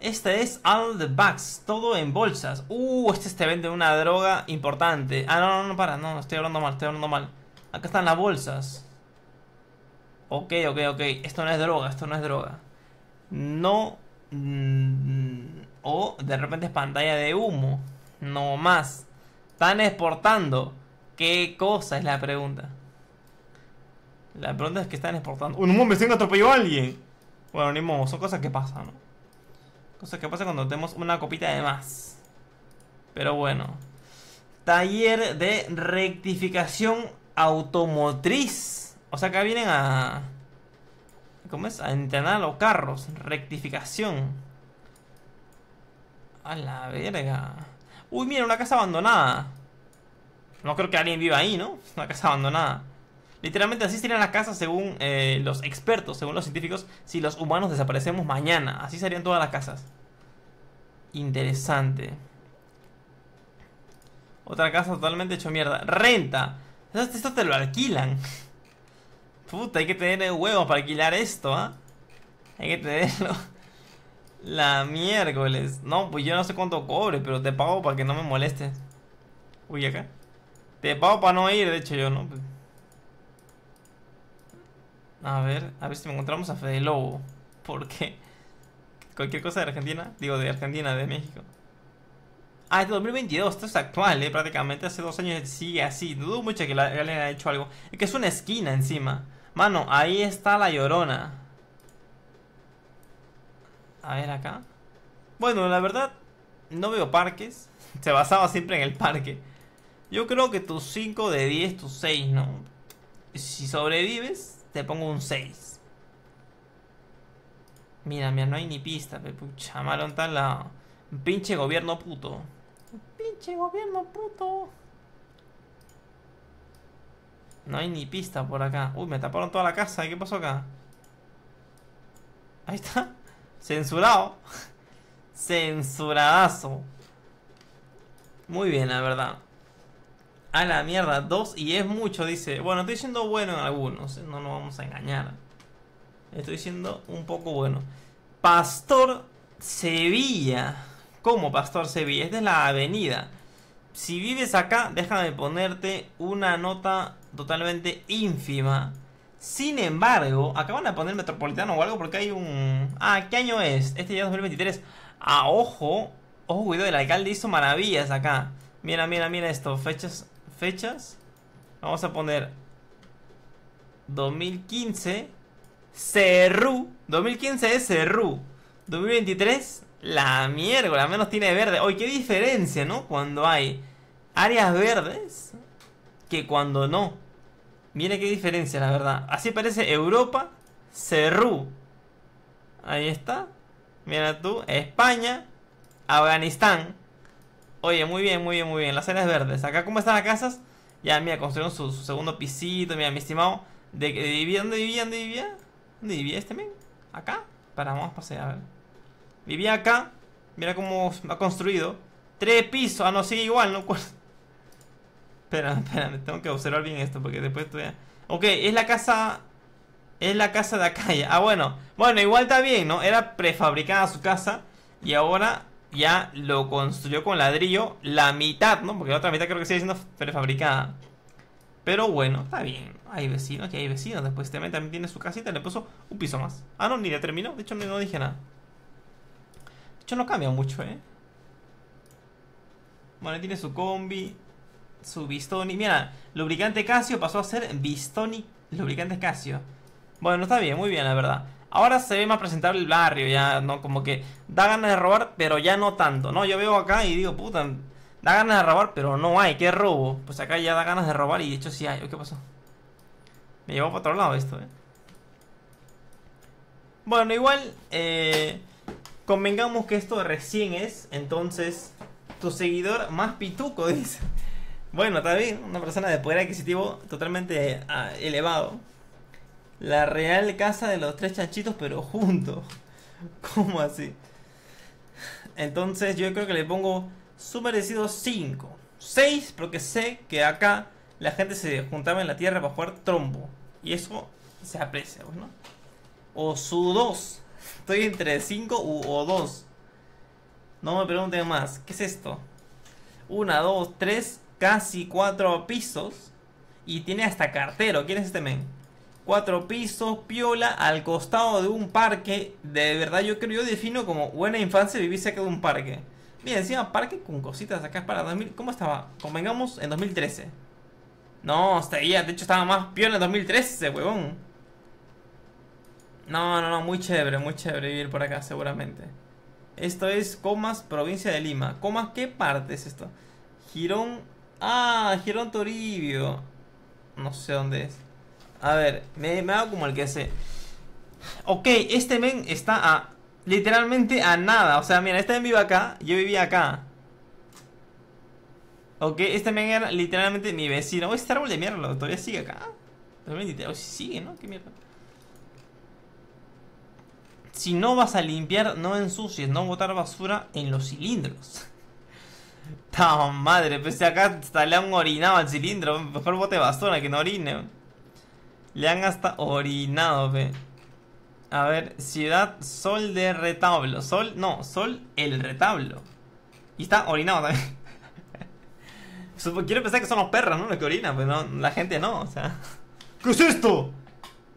este es All the Bugs, todo en bolsas. Uh, este te vende una droga importante. Ah, no, no, no, para, no, estoy hablando mal, estoy hablando mal. Acá están las bolsas. Ok, ok, ok. Esto no es droga, esto no es droga. No. Oh, o de repente es pantalla de humo. No más. Están exportando. ¿Qué cosa es la pregunta? La pregunta es que están exportando. ¡Un humo me siento atropelló a alguien! Bueno, ni modo, son cosas que pasan, ¿no? Cosa que pasa cuando tenemos una copita de más. Pero bueno. Taller de rectificación automotriz. O sea, acá vienen a... ¿Cómo es? A entrenar los carros. Rectificación. A la verga. Uy, mira, una casa abandonada. No creo que alguien viva ahí, ¿no? Una casa abandonada. Literalmente así serían las casas según eh, los expertos, según los científicos, si los humanos desaparecemos mañana. Así serían todas las casas. Interesante. Otra casa totalmente hecho mierda. Renta. Esto, te lo alquilan. Puta, hay que tener huevos para alquilar esto, ¿ah? Hay que tenerlo. La miércoles. No, pues yo no sé cuánto cobre, pero te pago para que no me molestes. Uy, acá. Te pago para no ir, de hecho yo, ¿no? A ver, a ver si me encontramos a Fede Lobo. Porque cualquier cosa de Argentina, digo de Argentina, de México. Ah, es de 2022, esto es actual, ¿eh? prácticamente hace dos años sigue así. Dudo mucho que le alguien haya hecho algo. Es que es una esquina encima. Mano, ahí está la llorona. A ver acá. Bueno, la verdad, no veo parques. Se basaba siempre en el parque. Yo creo que tus 5 de 10, tus 6, ¿no? Si sobrevives, te pongo un 6. Mira, mira, no hay ni pista, Pepucha, pucha, Marón está la... Pinche gobierno puto. Pinche gobierno puto. No hay ni pista por acá. Uy, me taparon toda la casa. ¿Qué pasó acá? Ahí está. Censurado. Censuradazo. Muy bien, la verdad. A la mierda, dos y es mucho, dice. Bueno, estoy siendo bueno en algunos, ¿eh? no nos vamos a engañar. Estoy siendo un poco bueno. Pastor Sevilla. ¿Cómo Pastor Sevilla? Es de la avenida. Si vives acá, déjame ponerte una nota totalmente ínfima. Sin embargo, acaban de poner Metropolitano o algo porque hay un... Ah, ¿qué año es? Este ya es 2023. A ah, ojo. Ojo, cuidado, el alcalde hizo maravillas acá. Mira, mira, mira esto. Fechas fechas. Vamos a poner 2015 Cerru. 2015 es Cerru. 2023 la mierda, al menos tiene verde. hoy qué diferencia, ¿no? Cuando hay áreas verdes que cuando no. Mire qué diferencia, la verdad. Así parece Europa Cerru. Ahí está. Mira tú, España, Afganistán. Oye, muy bien, muy bien, muy bien. Las áreas verdes. Acá, ¿cómo están las casas? Ya, mira, construyeron su, segundo pisito. Mira, mi estimado. De, que ¿Dónde vivía? ¿Dónde vivía? ¿Dónde vivía este men? ¿Acá? Para, vamos a pasear, Vivía acá. Mira cómo ha construido. Tres pisos. Ah, no, sigue igual, ¿no? Espera, espera, tengo que observar bien esto porque después todavía... Ok, es la casa... Es la casa de acá ya. Ah, bueno. Bueno, igual está bien, ¿no? Era prefabricada su casa y ahora ya lo construyó con ladrillo la mitad, ¿no? Porque la otra mitad creo que sigue siendo prefabricada. Pero bueno, está bien. Hay vecinos, que hay vecinos. Después este también tiene su casita, le puso un piso más. Ah, no, ni le terminó. De hecho, no, no dije nada. De hecho, no cambia mucho, ¿eh? Bueno, tiene su combi, su bistoni. Mira, lubricante Casio pasó a ser bistoni lubricante Casio. Bueno, está bien, muy bien, la verdad. Ahora se ve más presentable el barrio, ya, ¿no? Como que da ganas de robar, pero ya no tanto, ¿no? Yo veo acá y digo, puta, da ganas de robar, pero no hay, ¿qué robo? Pues acá ya da ganas de robar y de hecho sí hay. ¿Qué pasó? Me llevo para otro lado esto, ¿eh? Bueno, igual, eh, convengamos que esto recién es, entonces, tu seguidor más pituco, dice. Bueno, está una persona de poder adquisitivo totalmente ah, elevado. La real casa de los tres chanchitos, pero juntos. ¿Cómo así? Entonces yo creo que le pongo su merecido 5. 6 porque sé que acá la gente se juntaba en la tierra para jugar trombo. Y eso se aprecia, pues, ¿no? O su 2. Estoy entre 5 o 2. No me pregunten más. ¿Qué es esto? 1, 2, 3, casi 4 pisos. Y tiene hasta cartero. ¿Quién es este men? cuatro pisos, piola, al costado de un parque. De verdad, yo creo, yo defino como buena infancia vivir cerca de un parque. Bien, encima parque con cositas acá para 2000. ¿Cómo estaba? Convengamos en 2013. No, estaría, de hecho estaba más piola en 2013, huevón. No, no, no, muy chévere, muy chévere vivir por acá, seguramente. Esto es Comas, provincia de Lima. Comas, ¿qué parte es esto? Girón. Ah, Girón Toribio. No sé dónde es. A ver, me, hago como el que hace. Ok, este men está a. Literalmente a nada. O sea, mira, este men vive acá. Yo vivía acá. Ok, este men era literalmente mi vecino. este árbol de mierda, todavía sigue acá. si sigue, ¿no? Qué mierda. Si no vas a limpiar, no ensucies, no botar basura en los cilindros. Ta madre, pues si acá hasta le han orinado al cilindro, mejor bote basura que no orine. Le han hasta orinado, ve. A ver, ciudad Sol de Retablo. Sol, no, Sol el Retablo. Y está orinado también. Quiero pensar que son los perros, ¿no? Los que orinan, pero pues, no, la gente no, o sea. ¿Qué es esto?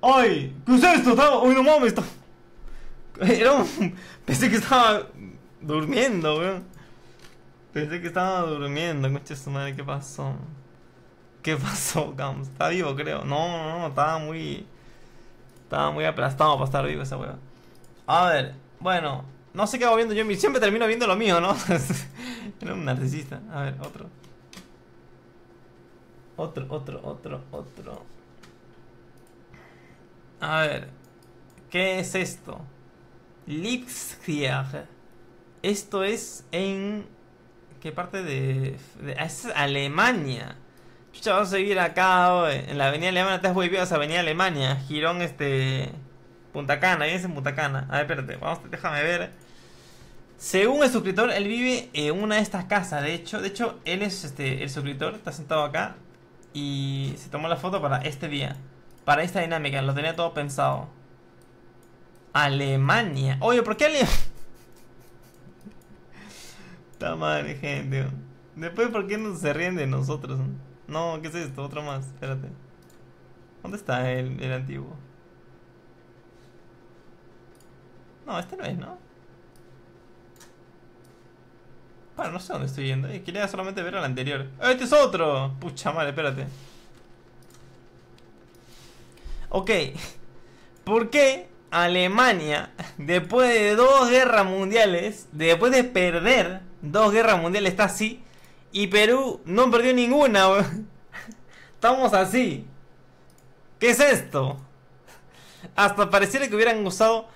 ¡Ay! ¿Qué es esto? Ay, no mames! Era un... Pensé que estaba durmiendo, weón. Pensé que estaba durmiendo, concha su madre, ¿qué pasó? ¿Qué pasó, Gams? Está vivo, creo. No, no, no, estaba muy. Estaba muy aplastado para estar vivo esa hueva. A ver, bueno. No sé qué hago viendo yo. Siempre termino viendo lo mío, ¿no? Era un narcisista. A ver, otro. Otro, otro, otro, otro. A ver. ¿Qué es esto? Lipskier Esto es en. ¿Qué parte de.? de es Alemania vamos a seguir acá, hoy. En la avenida Alemana estás huevido a avenida Alemania. Girón, este... Punta Cana, vienes en Punta Cana. A ver, espérate, vamos, déjame ver. Según el suscriptor, él vive en una de estas casas, de hecho. De hecho, él es este, el suscriptor, está sentado acá. Y se tomó la foto para este día. Para esta dinámica, lo tenía todo pensado. Alemania. Oye, ¿por qué Alemania? Está madre, gente. Después, ¿por qué no se ríen de nosotros? No? No, ¿qué es esto? Otro más, espérate. ¿Dónde está el, antiguo? No, este no es, ¿no? Bueno, no sé dónde estoy yendo. Eh, quería solamente ver al anterior. ¡Ah, ¡Este es otro! Pucha madre, espérate. Ok. ¿Por qué Alemania, después de dos guerras mundiales, después de perder dos guerras mundiales, está así? Y Perú no perdió ninguna. Estamos así. ¿Qué es esto? Hasta pareciera que hubieran usado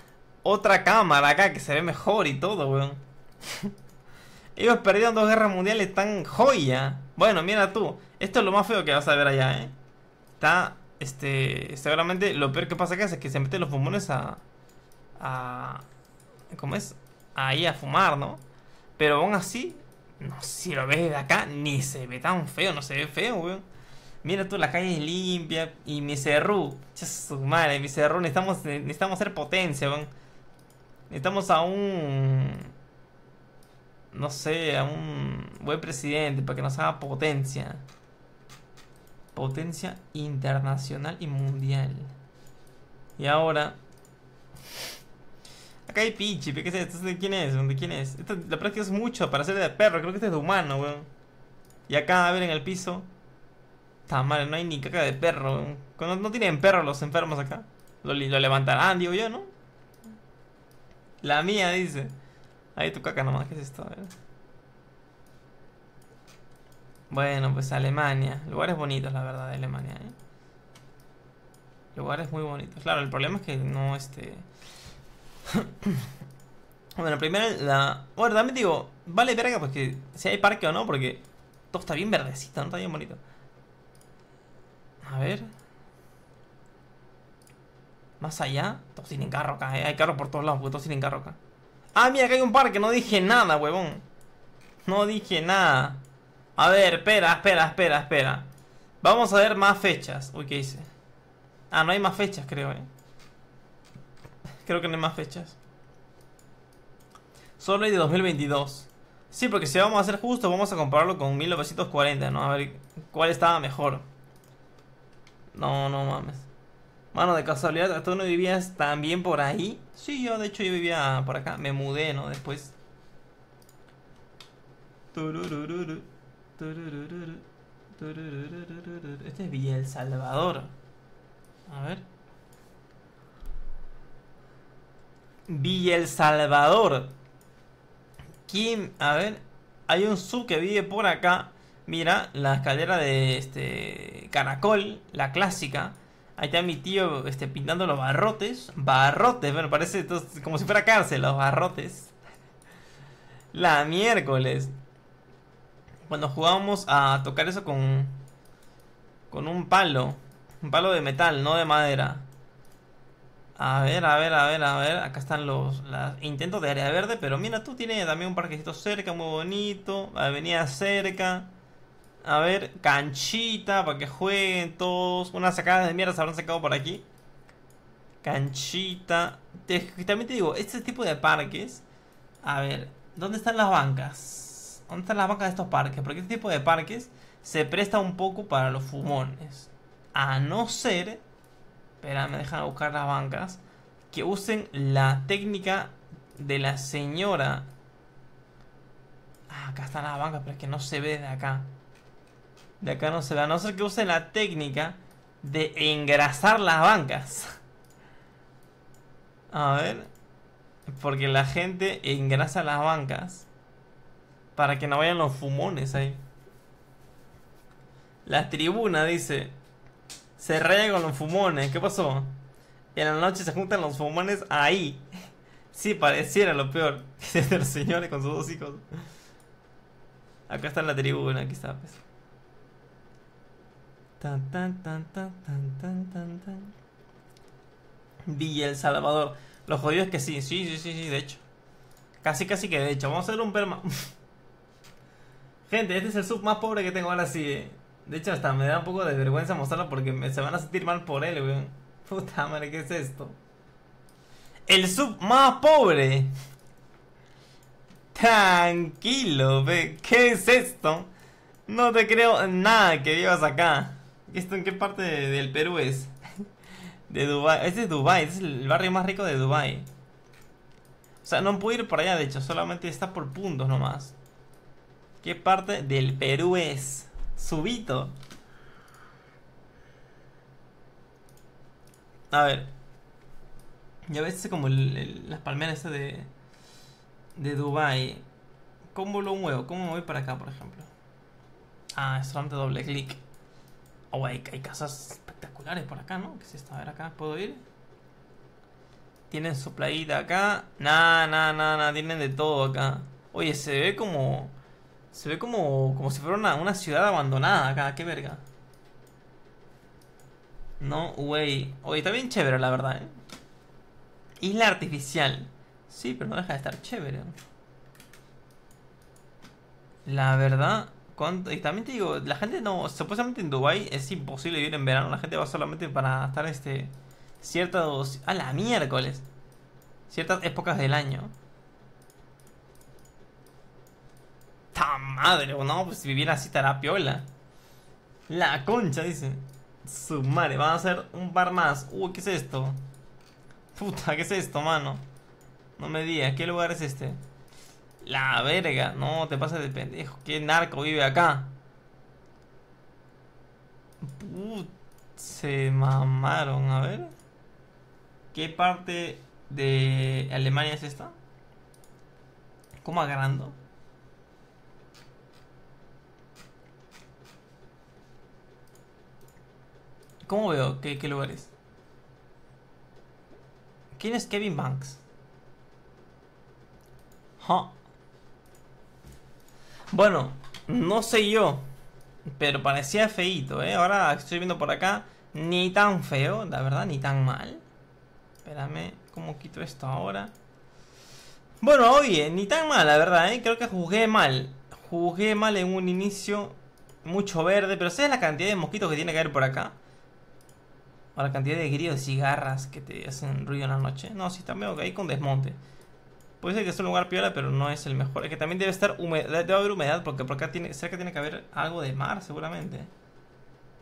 otra cámara acá que se ve mejor y todo, weón. Ellos perdieron dos guerras mundiales tan joya. Bueno, mira tú. Esto es lo más feo que vas a ver allá, ¿eh? Está, este... Seguramente lo peor que pasa acá es que se meten los pulmones a... A... ¿Cómo es? Ahí a fumar, ¿no? Pero aún así, no, si lo ves de acá, ni se ve tan feo, no se ve feo, weón. Mira tú, la calle es limpia. Y mi cerru, su madre, mi cerru, necesitamos, eh, necesitamos ser potencia, weón. Necesitamos a un. No sé, a un buen presidente para que nos haga potencia. Potencia internacional y mundial. Y ahora. Acá hay pinche, ¿qué es esto? ¿De quién es? ¿De quién es? Esto, la practicas mucho para ser de perro, creo que este es de humano, weón. Y acá, a ver, en el piso. Está mal, no hay ni caca de perro, weón. No, no tienen perro los enfermos acá. Lo, levantarán, ah, digo yo, ¿no? La mía, dice. Ahí tu caca nomás, ¿qué es esto? Bueno, pues Alemania. Lugares bonitos, la verdad, de Alemania, ¿eh? Lugares muy bonitos. Claro, el problema es que no, este... bueno, primero la... Bueno, también digo, vale verga pues si hay parque o no, porque todo está bien verdecito, ¿no? Está bien bonito. A ver... Más allá, todos tienen carro acá, ¿eh? Hay carro por todos lados, porque todos tienen carro acá. Ah, mira, que hay un parque, no dije nada, huevón. No dije nada. A ver, espera, espera, espera, espera. Vamos a ver más fechas. Uy, ¿qué hice? Ah, no hay más fechas, creo, eh. Creo que no hay más fechas. Solo hay de 2022. Sí, porque si vamos a ser justos, vamos a compararlo con 1940, ¿no? A ver cuál estaba mejor. No, no mames. Mano, de casualidad, ¿tú no vivías también por ahí? Sí, yo de hecho yo vivía por acá. Me mudé, ¿no? Después. Este es Villa El Salvador. A ver. Villa El Salvador. Kim, a ver, hay un su que vive por acá. Mira, la escalera de este Caracol, la clásica. Ahí está mi tío este, pintando los barrotes. Barrotes, bueno, parece como si fuera cárcel, los barrotes. La miércoles. Cuando jugábamos a tocar eso con, con un palo. Un palo de metal, no de madera. A ver, a ver, a ver, a ver. Acá están los, intentos de área verde. Pero mira, tú tienes también un parquecito cerca, muy bonito. Avenida cerca. A ver, canchita para que jueguen todos. Unas sacadas de mierda se habrán sacado por aquí. Canchita. también te digo, este tipo de parques. A ver, ¿dónde están las bancas? ¿Dónde están las bancas de estos parques? Porque este tipo de parques se presta un poco para los fumones. A no ser Espera, me dejan buscar las bancas. Que usen la técnica de la señora. Ah, acá están las bancas, pero es que no se ve de acá. De acá no se ve. A no ser que usen la técnica de engrasar las bancas. A ver. Porque la gente engrasa las bancas. Para que no vayan los fumones ahí. La tribuna dice, se raya con los fumones. ¿Qué pasó? en la noche se juntan los fumones ahí. Sí, pareciera lo peor. Dice los señores con sus dos hijos. Acá está la tribuna, aquí está. Pues. Tan, tan, tan, tan, tan, tan, tan, tan. Villa El Salvador. Lo jodido es que sí, sí, sí, sí, sí, de hecho. Casi, casi que de hecho. Vamos a hacer un perma. Gente, este es el sub más pobre que tengo ahora sí. Eh. De hecho, hasta me da un poco de vergüenza mostrarlo porque se van a sentir mal por él, weón. Puta madre, ¿qué es esto? El sub más pobre. Tranquilo, ve. ¿Qué es esto? No te creo nada que vivas acá. ¿Esto en qué parte del Perú es? De Dubai. Este es Dubai, este es el barrio más rico de Dubai. O sea, no puedo ir por allá, de hecho, solamente está por puntos nomás. ¿Qué parte del Perú es? Subito. A ver. Ya ves este como las palmeras de. de Dubai. ¿Cómo lo muevo? ¿Cómo me voy para acá, por ejemplo? Ah, es solamente doble clic. Oh, hay, casas espectaculares por acá, ¿no? Que si está A ver, acá puedo ir. Tienen su playita acá. Nah, nah, nah, nah. Tienen de todo acá. Oye, se ve como. Se ve como, como si fuera una, ciudad abandonada acá, qué verga. No way. Oye, está bien chévere, la verdad, ¿eh? Isla artificial. Sí, pero no deja de estar chévere. La verdad... Y también te digo, la gente no... Supuestamente en Dubai es imposible vivir en verano. La gente va solamente para estar este... Ciertos... A la miércoles. Ciertas épocas del año. Madre, madre! No, pues si viviera así estará piola. La concha, dice. Su madre, van a hacer un bar más. Uy, ¿qué es esto? Puta, ¿qué es esto, mano? No me digas, ¿qué lugar es este? La verga, no te pasa de pendejo. ¿Qué narco vive acá? se mamaron, a ver. ¿Qué parte de Alemania es esta? ¿Cómo agarrando? ¿Cómo veo? ¿Qué, lugar es? ¿Quién es Kevin Banks? Bueno, no sé yo. Pero parecía feito, ¿eh? Ahora estoy viendo por acá. Ni tan feo, la verdad, ni tan mal. Espérame, ¿cómo quito esto ahora? Bueno, oye, ni tan mal, la verdad, ¿eh? Creo que jugué mal. Jugué mal en un inicio. Mucho verde, pero ¿sabes la cantidad de mosquitos que tiene que haber por acá? O la cantidad de grillos y cigarras que te hacen ruido en la noche. No, si sí, está que ahí con desmonte. Puede ser que es un lugar piola, pero no es el mejor. Es que también debe estar humedad, debe haber humedad, porque por acá tiene, cerca tiene que haber algo de mar, seguramente.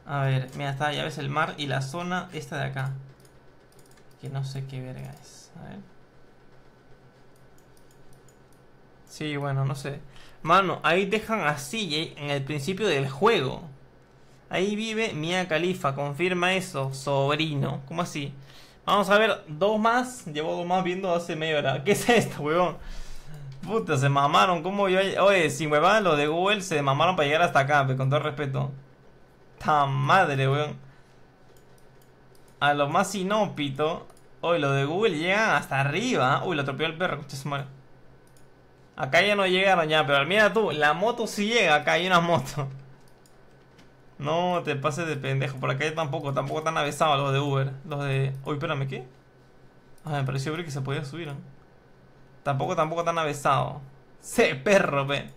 A ver, mira, está, ya ves el mar y la zona esta de acá. Que no sé qué verga es. A ver. Sí, bueno, no sé. Mano, ahí dejan a CJ eh, en el principio del juego. Ahí vive Mia Califa, confirma eso, sobrino. ¿Cómo así? Vamos a ver, dos más. Llevo dos más viendo hace media hora. ¿Qué es esto, huevón? Puta, se mamaron. ¿Cómo yo? Oye, sin huevada, los de Google se mamaron para llegar hasta acá, con todo respeto. Ta madre, weón. A lo más inópito. Oye, los de Google llegan hasta arriba. Uy, lo atropelló el perro, es mal. Acá ya no llegaron ya, pero mira tú, la moto sí llega acá, hay una moto no te pases de pendejo. Por acá tampoco, tampoco tan avesados los de Uber. Los de. Uy, espérame, ¿qué? Ah, me pareció ver que se podía subir. ¿no? Tampoco, tampoco tan avesado. Se perro, ¿ven?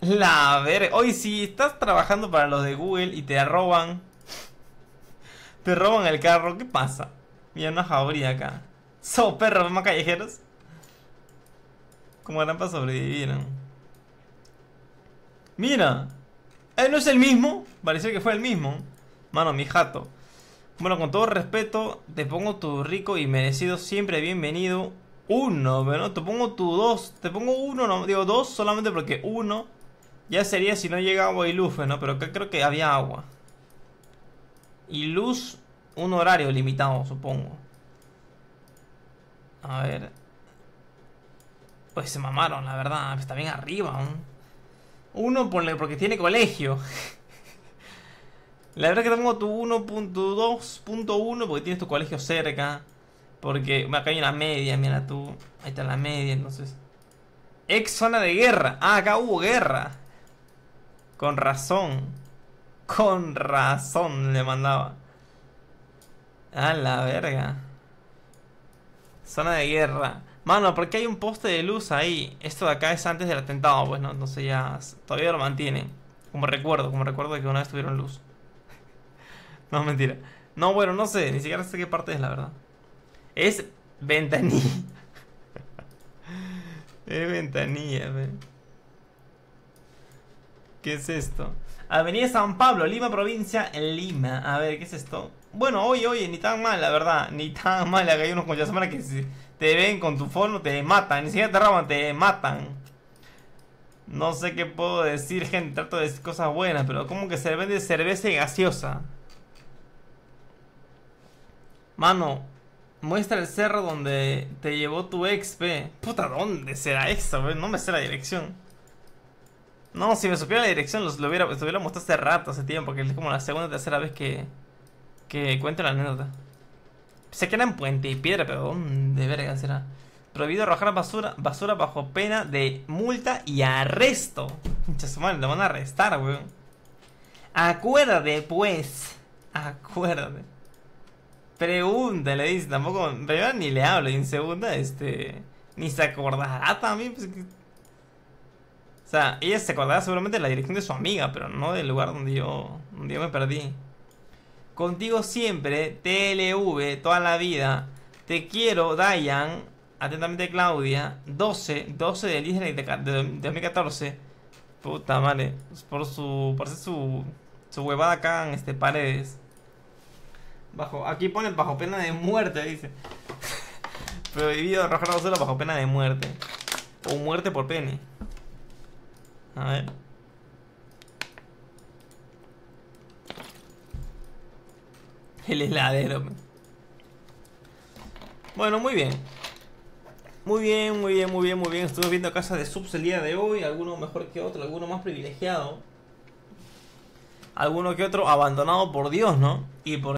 La ver. Hoy si estás trabajando para los de Google y te roban. Te roban el carro, ¿qué pasa? Mira, una jauría acá. ¿Son perro, más callejeros. ¿Cómo harán para sobrevivir? Mira. Eh, no es el mismo. parece que fue el mismo. Mano, mi jato. Bueno, con todo respeto, te pongo tu rico y merecido siempre bienvenido. Uno, pero no, te pongo tu dos. Te pongo uno, no, digo dos solamente porque uno ya sería si no llega agua y luz, ¿no? Pero creo que había agua. Y luz, un horario limitado, supongo. A ver. Pues se mamaron, la verdad. Está bien arriba, uno porque tiene colegio. La verdad que tengo tu 1.2.1 porque tienes tu colegio cerca. Porque acá hay una media, mira tú. Ahí está la media, entonces. Ex zona de guerra. Ah, acá hubo guerra. Con razón. Con razón le mandaba. A la verga. Zona de guerra. Mano, ¿por qué hay un poste de luz ahí? Esto de acá es antes del atentado, Bueno, pues, no, sé, ya todavía lo mantienen. Como recuerdo, como recuerdo de que una vez tuvieron luz. no, mentira. No, bueno, no sé, ni siquiera sé qué parte es la verdad. Es ventanilla. es ventanilla, ve. ¿Qué es esto? Avenida San Pablo, Lima, provincia, Lima. A ver, ¿qué es esto? Bueno, oye, oye, ni tan mal, la verdad. Ni tan mal, acá hay unos con la que... Se te ven con tu forno, te matan. Ni siquiera te roban, te matan. No sé qué puedo decir, gente. Trato de decir cosas buenas, pero como que se vende cerveza gaseosa. Mano, muestra el cerro donde te llevó tu ex, Puta, ¿dónde será esto? No me sé la dirección. No, si me supiera la dirección, los, lo hubiera, mostrado hace rato, hace tiempo, porque es como la segunda o tercera vez que, que cuento la anécdota. Se queda en puente y piedra, pero mm, de verga será? Prohibido arrojar basura, basura bajo pena de multa y arresto. Muchas madre, lo van a arrestar, weón. Acuérdate, pues. Acuérdate. Pregunta, le dice, tampoco. Primero ni le hablo, y en segunda, este. Ni se acordará también. Pues, o sea, ella se acordará seguramente de la dirección de su amiga, pero no del lugar donde yo, donde yo me perdí. Contigo siempre, TLV, toda la vida. Te quiero, Dayan. Atentamente, Claudia. 12, 12 del de, de 2014. Puta madre. Por su. Por su. Su huevada acá en este paredes. Bajo. Aquí pone bajo pena de muerte, dice. Prohibido arrojar bajo pena de muerte. O muerte por pene. A ver. El heladero. Bueno, muy bien. Muy bien, muy bien, muy bien, muy bien. Estuve viendo casas de subs el día de hoy. Alguno mejor que otro, alguno más privilegiado. Alguno que otro abandonado por Dios, ¿no? Y por